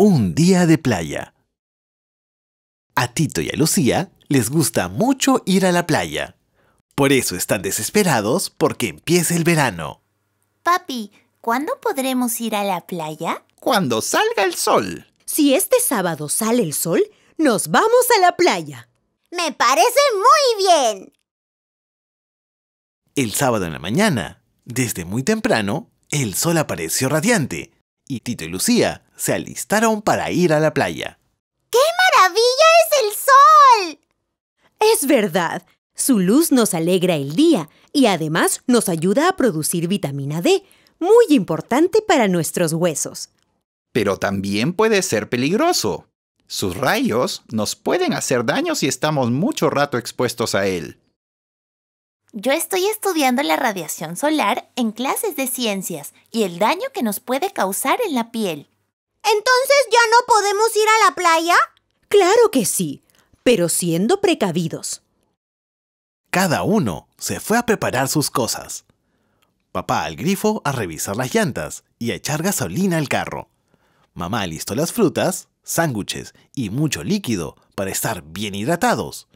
Un día de playa. A Tito y a Lucía les gusta mucho ir a la playa. Por eso están desesperados porque empieza el verano. Papi, ¿cuándo podremos ir a la playa? Cuando salga el sol. Si este sábado sale el sol, nos vamos a la playa. Me parece muy bien. El sábado en la mañana, desde muy temprano, el sol apareció radiante y Tito y Lucía se alistaron para ir a la playa. ¡Qué maravilla es el sol! Es verdad. Su luz nos alegra el día y además nos ayuda a producir vitamina D, muy importante para nuestros huesos. Pero también puede ser peligroso. Sus rayos nos pueden hacer daño si estamos mucho rato expuestos a él. Yo estoy estudiando la radiación solar en clases de ciencias y el daño que nos puede causar en la piel. ¿Entonces ya no podemos ir a la playa? Claro que sí, pero siendo precavidos. Cada uno se fue a preparar sus cosas. Papá al grifo a revisar las llantas y a echar gasolina al carro. Mamá listó las frutas, sándwiches y mucho líquido para estar bien hidratados.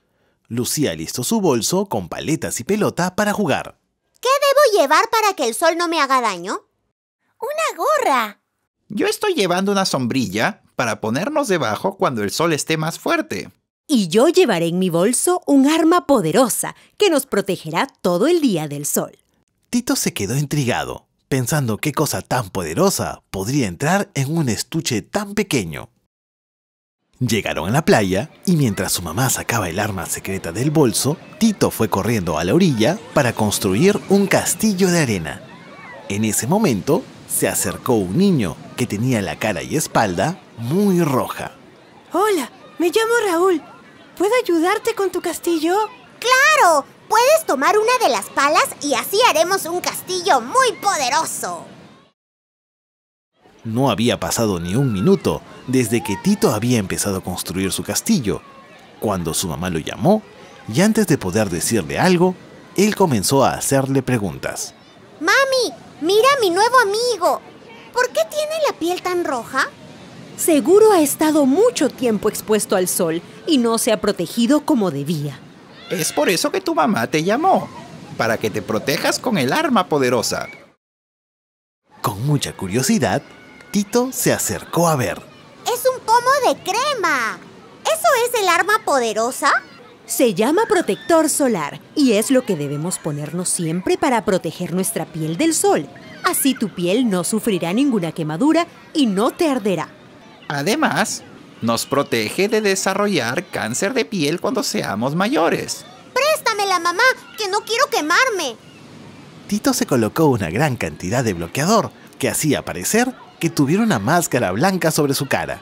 Lucía listó su bolso con paletas y pelota para jugar. ¿Qué debo llevar para que el sol no me haga daño? Una yo estoy llevando una sombrilla para ponernos debajo cuando el sol esté más fuerte. Y yo llevaré en mi bolso un arma poderosa que nos protegerá todo el día del sol. Tito se quedó intrigado, pensando qué cosa tan poderosa podría entrar en un estuche tan pequeño. Llegaron a la playa y mientras su mamá sacaba el arma secreta del bolso, Tito fue corriendo a la orilla para construir un castillo de arena. En ese momento se acercó un niño que tenía la cara y espalda muy roja. Hola, me llamo Raúl. ¿Puedo ayudarte con tu castillo? ¡Claro! Puedes tomar una de las palas y así haremos un castillo muy poderoso. No había pasado ni un minuto desde que Tito había empezado a construir su castillo, cuando su mamá lo llamó y antes de poder decirle algo, él comenzó a hacerle preguntas. Mami, mira a mi nuevo amigo. ¿Por qué tiene la piel tan roja? Seguro ha estado mucho tiempo expuesto al sol y no se ha protegido como debía. Es por eso que tu mamá te llamó, para que te protejas con el arma poderosa. Con mucha curiosidad, Tito se acercó a ver. ¡Es un pomo de crema! ¿Eso es el arma poderosa? Se llama protector solar y es lo que debemos ponernos siempre para proteger nuestra piel del sol. Así tu piel no sufrirá ninguna quemadura y no te arderá. Además, nos protege de desarrollar cáncer de piel cuando seamos mayores. la mamá, que no quiero quemarme. Tito se colocó una gran cantidad de bloqueador que hacía parecer que tuviera una máscara blanca sobre su cara.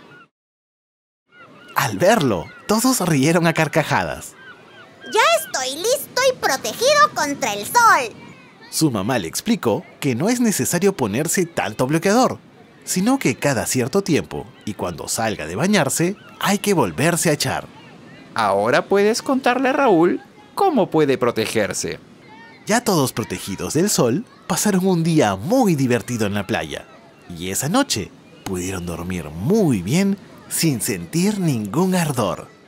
Al verlo, todos rieron a carcajadas. Ya estoy listo y protegido contra el sol. Su mamá le explicó que no es necesario ponerse tanto bloqueador, sino que cada cierto tiempo, y cuando salga de bañarse, hay que volverse a echar. Ahora puedes contarle a Raúl cómo puede protegerse. Ya todos protegidos del sol, pasaron un día muy divertido en la playa, y esa noche pudieron dormir muy bien sin sentir ningún ardor.